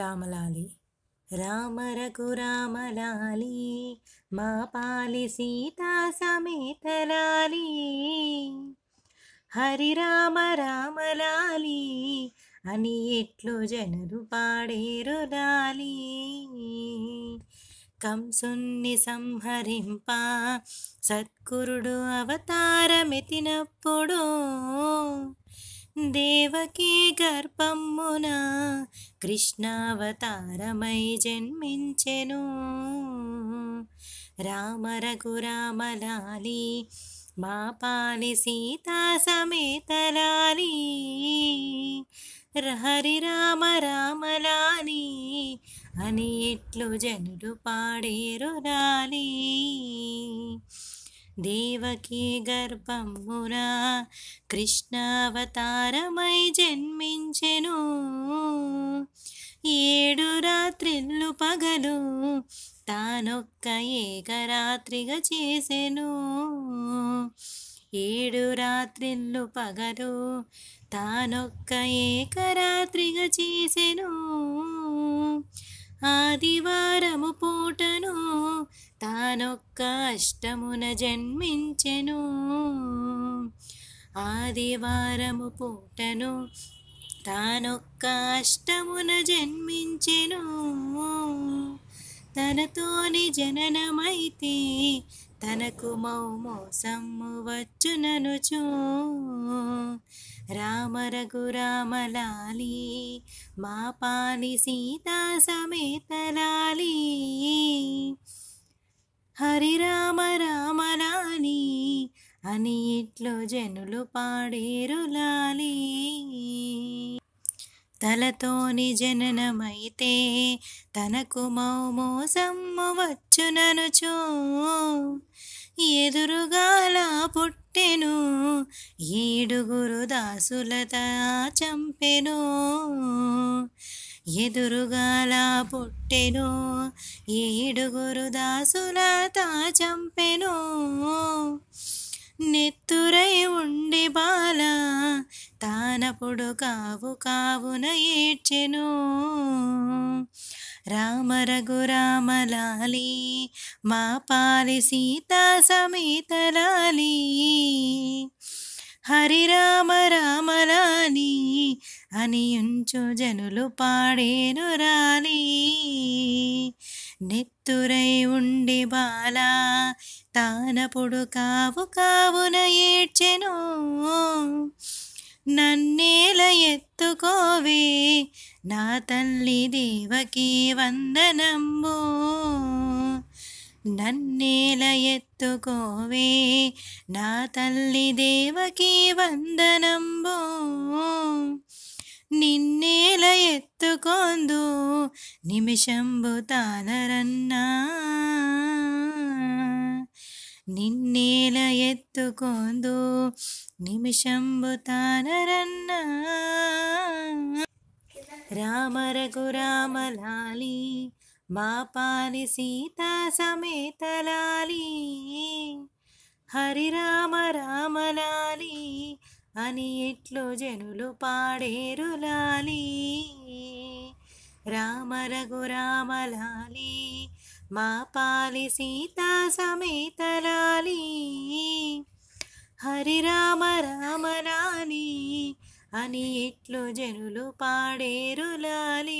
రామలాలి రామరకు రామలాలి మా పాలి సీతా సమేతరాలి హరి రామ రామలాలి అని ఎట్లు జనరు పాడేరు లాలి కంసుణ్ణి సంహరింప సత్కురుడు అవతారమెతినప్పుడు దేవకీ గర్భమ్మునా కృష్ణావతారమై జన్మించెను రామ రఘురామలాలి మా పాని సీతా సమేతలాలి హరి రామ రామలాలి అని ఎట్లు జనుడు పాడేరు రాలి దేవకీ గర్భంబురా కృష్ణావతారమై జన్మించెను ఏడు రాత్రిల్లు పగలు తానొక్క ఏకరాత్రిగా చేసెను ఏడు రాత్రిల్లు పగలు తానొక్క ఏకరాత్రిగా చేసెను ఆదివారము పూటను తానొక్క అష్టమున జన్మించెను ఆదివారము పూటను తానొక్క అష్టమున జన్మించెను తనతోని జననమైతే తనకు మౌమోసమ్ము వచ్చుననుచు రామ రఘురామలాలి మా పాని సీతా సమేతలాలి హరి రామ రామ అని ఇట్లో జనులు పాడేరులాలి తలతోని జననమైతే తనకు మౌమో సమ్ము వచ్చుననుచో ఎదురుగాల పుట్టెను ఏడుగురు దాసులత చంపెను ఎదురుగాల పుట్టెను ఏడుగురు దాసుల తా చంపెను నెత్తురై ఉండి బాల తానప్పుడు కావు కావున ఏడ్చెను రామ రామలాలి మా పాలి సీతా సమేతలాలి హరి రామ రామలా అని ఉంచు జనులు పాడేను రాలి నెత్తురై ఉండి బాల తానపుడు కావు కావున ఏడ్చెను నన్నేల ఎత్తుకోవే నా తల్లి దేవకి వందనంబు నన్నేల ఎత్తుకోవే నా తల్లి దేవకి వందనంబు నిన్నేల ఎత్తుకొందు నిమిషంబు తానరన్నా నిన్నేల ఎత్తుకొందు నిమిషంబు తానరన్నా రామ రఘురామలాలి మా పాలి సీతా సమేతలాలి హరి రామ రామలాలి అని ఎట్లు జనులు పాడేరు లాలి రామ రఘు రామలాలి మా పాలి సీతా సమేత లాలి హరి రామ రామ అని ఎట్లు జనులు పాడేరు లాలి